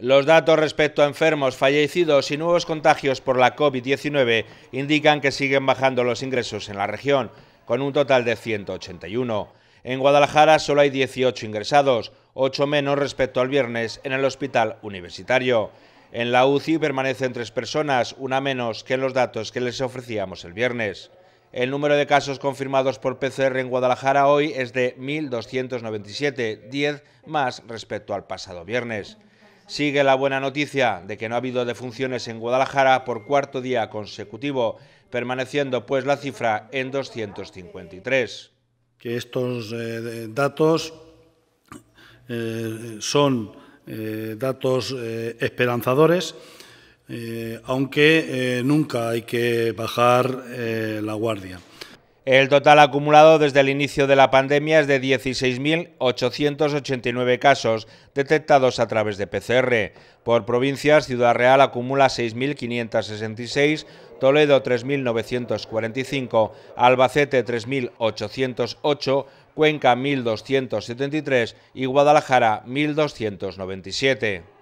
Los datos respecto a enfermos, fallecidos y nuevos contagios por la COVID-19 indican que siguen bajando los ingresos en la región, con un total de 181. En Guadalajara solo hay 18 ingresados, 8 menos respecto al viernes en el hospital universitario. En la UCI permanecen tres personas, una menos que en los datos que les ofrecíamos el viernes. El número de casos confirmados por PCR en Guadalajara hoy es de 1.297, 10 más respecto al pasado viernes. Sigue la buena noticia de que no ha habido defunciones en Guadalajara por cuarto día consecutivo, permaneciendo pues la cifra en 253. Que estos eh, datos eh, son eh, datos esperanzadores, aunque nunca hay que bajar la guardia. El total acumulado desde el inicio de la pandemia es de 16.889 casos detectados a través de PCR. Por provincias, Ciudad Real acumula 6.566, Toledo 3.945, Albacete 3.808, Cuenca 1.273 y Guadalajara 1.297.